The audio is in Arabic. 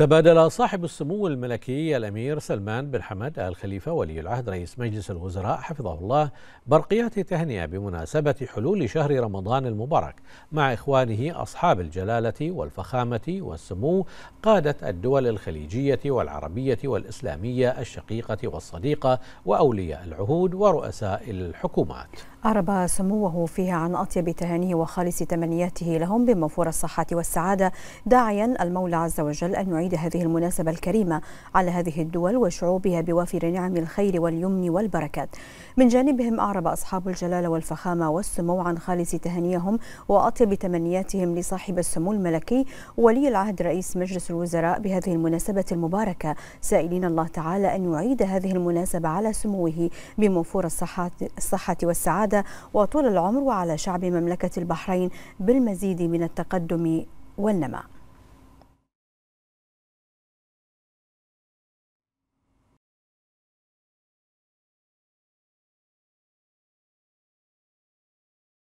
تبادل صاحب السمو الملكي الأمير سلمان بن حمد آل خليفة ولي العهد رئيس مجلس الوزراء حفظه الله برقيات تهنئة بمناسبة حلول شهر رمضان المبارك مع إخوانه أصحاب الجلالة والفخامة والسمو قادة الدول الخليجية والعربية والإسلامية الشقيقة والصديقة وأولياء العهود ورؤساء الحكومات أعرب سموه فيها عن أطيب تهانيه وخالص تمنياته لهم بموفور الصحة والسعادة داعيا المولى عز وجل أن يعيد هذه المناسبة الكريمة على هذه الدول وشعوبها بوافر نعم الخير واليمن والبركات من جانبهم أعرب أصحاب الجلالة والفخامة والسمو عن خالص تهانيهم وأطيب تمنياتهم لصاحب السمو الملكي ولي العهد رئيس مجلس الوزراء بهذه المناسبة المباركة سائلين الله تعالى أن يعيد هذه المناسبة على سموه بموفور الصحة, الصحة والسعادة السعادة وطول العمر وعلى شعب مملكة البحرين بالمزيد من التقدم والنمو